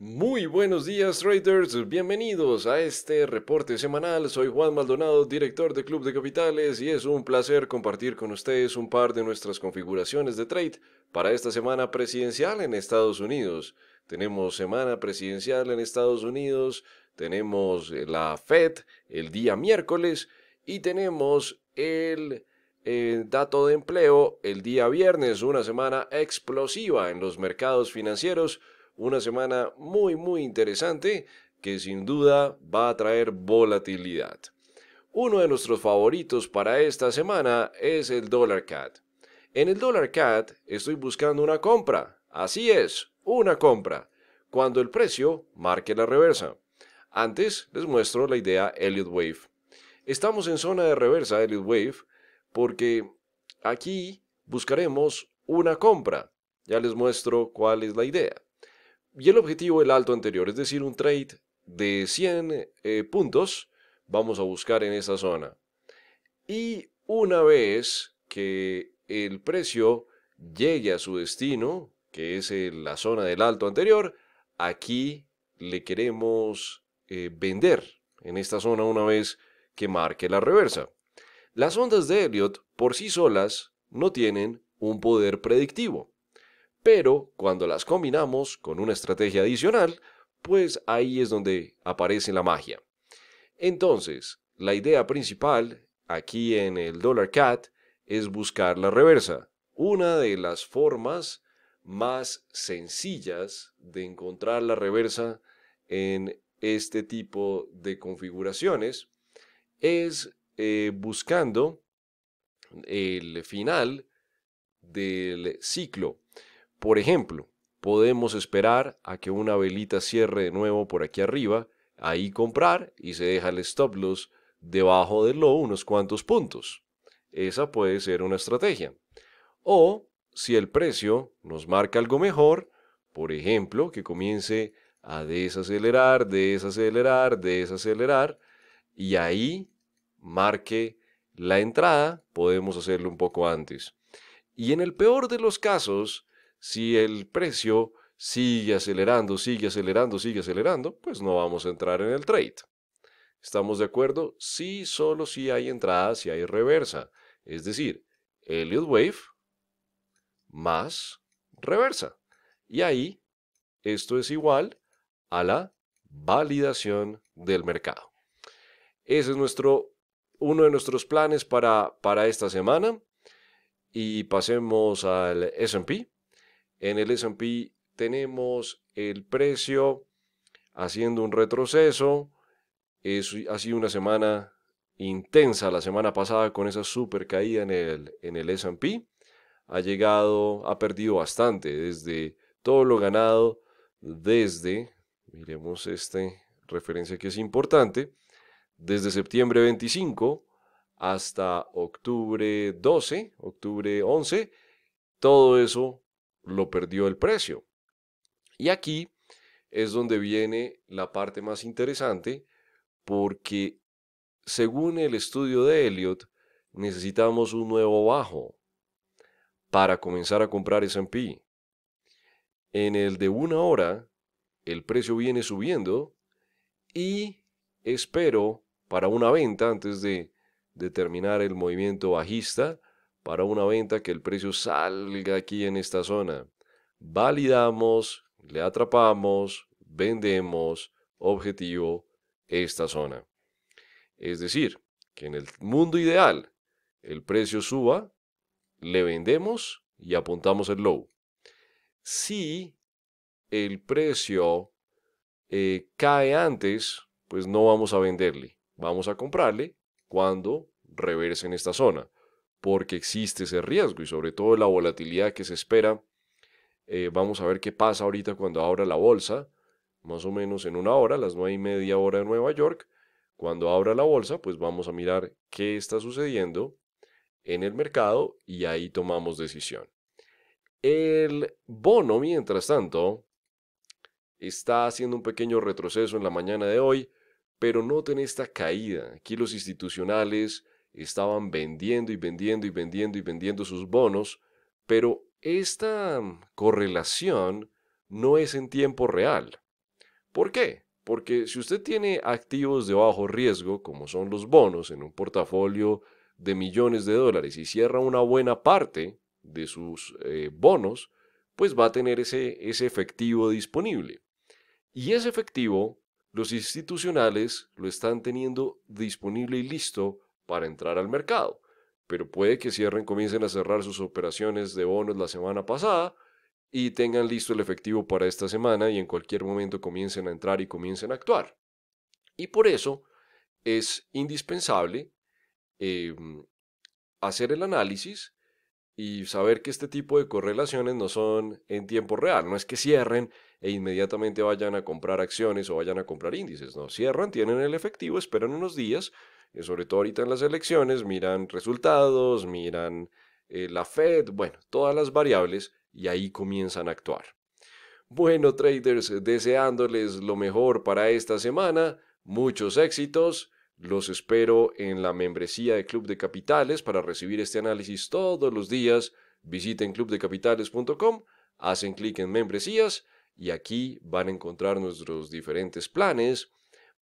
Muy buenos días traders, bienvenidos a este reporte semanal. Soy Juan Maldonado, director de Club de Capitales y es un placer compartir con ustedes un par de nuestras configuraciones de trade para esta semana presidencial en Estados Unidos. Tenemos semana presidencial en Estados Unidos, tenemos la Fed el día miércoles y tenemos el eh, dato de empleo el día viernes, una semana explosiva en los mercados financieros una semana muy, muy interesante que sin duda va a traer volatilidad. Uno de nuestros favoritos para esta semana es el dólar CAT. En el dólar CAT estoy buscando una compra. Así es, una compra. Cuando el precio marque la reversa. Antes les muestro la idea Elliot Wave. Estamos en zona de reversa Elliott Wave porque aquí buscaremos una compra. Ya les muestro cuál es la idea y el objetivo del alto anterior, es decir, un trade de 100 eh, puntos vamos a buscar en esa zona. Y una vez que el precio llegue a su destino, que es eh, la zona del alto anterior, aquí le queremos eh, vender en esta zona una vez que marque la reversa. Las ondas de Elliot por sí solas no tienen un poder predictivo. Pero cuando las combinamos con una estrategia adicional, pues ahí es donde aparece la magia. Entonces, la idea principal aquí en el Dollar Cat es buscar la reversa, una de las formas más sencillas de encontrar la reversa en este tipo de configuraciones es eh, buscando el final del ciclo. Por ejemplo, podemos esperar a que una velita cierre de nuevo por aquí arriba, ahí comprar y se deja el stop loss debajo del low unos cuantos puntos. Esa puede ser una estrategia. O si el precio nos marca algo mejor, por ejemplo, que comience a desacelerar, desacelerar, desacelerar, y ahí marque la entrada, podemos hacerlo un poco antes. Y en el peor de los casos, si el precio sigue acelerando, sigue acelerando, sigue acelerando, pues no vamos a entrar en el trade. ¿Estamos de acuerdo? Sí, solo si hay entrada, si hay reversa. Es decir, Elliott Wave más reversa. Y ahí, esto es igual a la validación del mercado. Ese es nuestro, uno de nuestros planes para, para esta semana. Y pasemos al SP. En el SP tenemos el precio haciendo un retroceso. ha sido una semana intensa la semana pasada con esa super caída en el, en el SP. Ha llegado, ha perdido bastante desde todo lo ganado desde, miremos esta referencia que es importante, desde septiembre 25 hasta octubre 12, octubre 11, todo eso lo perdió el precio. Y aquí es donde viene la parte más interesante porque según el estudio de Elliot necesitamos un nuevo bajo para comenzar a comprar S&P. En el de una hora el precio viene subiendo y espero para una venta antes de determinar el movimiento bajista para una venta que el precio salga aquí en esta zona. Validamos, le atrapamos, vendemos, objetivo, esta zona. Es decir, que en el mundo ideal el precio suba, le vendemos y apuntamos el low. Si el precio eh, cae antes, pues no vamos a venderle, vamos a comprarle cuando reverse en esta zona porque existe ese riesgo y sobre todo la volatilidad que se espera. Eh, vamos a ver qué pasa ahorita cuando abra la bolsa, más o menos en una hora, las nueve y media hora de Nueva York. Cuando abra la bolsa, pues vamos a mirar qué está sucediendo en el mercado y ahí tomamos decisión. El bono, mientras tanto, está haciendo un pequeño retroceso en la mañana de hoy, pero noten esta caída. Aquí los institucionales estaban vendiendo y vendiendo y vendiendo y vendiendo sus bonos, pero esta mm, correlación no es en tiempo real. ¿Por qué? Porque si usted tiene activos de bajo riesgo, como son los bonos, en un portafolio de millones de dólares y cierra una buena parte de sus eh, bonos, pues va a tener ese, ese efectivo disponible. Y ese efectivo los institucionales lo están teniendo disponible y listo para entrar al mercado. Pero puede que cierren, comiencen a cerrar sus operaciones de bonos la semana pasada y tengan listo el efectivo para esta semana y en cualquier momento comiencen a entrar y comiencen a actuar. Y por eso es indispensable em, hacer el análisis y saber que este tipo de correlaciones no son en tiempo real, no es que cierren e inmediatamente vayan a comprar acciones o vayan a comprar índices, no, cierran, tienen el efectivo, esperan unos días, eh, sobre todo ahorita en las elecciones, miran resultados, miran eh, la Fed, bueno, todas las variables y ahí comienzan a actuar. Bueno, traders, deseándoles lo mejor para esta semana, muchos éxitos los espero en la membresía de Club de Capitales para recibir este análisis todos los días. Visiten clubdecapitales.com, hacen clic en membresías y aquí van a encontrar nuestros diferentes planes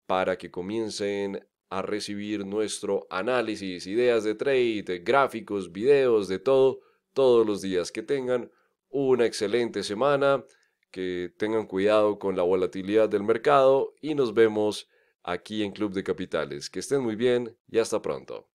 para que comiencen a recibir nuestro análisis, ideas de trade, gráficos, videos, de todo, todos los días. Que tengan una excelente semana, que tengan cuidado con la volatilidad del mercado y nos vemos aquí en Club de Capitales. Que estén muy bien y hasta pronto.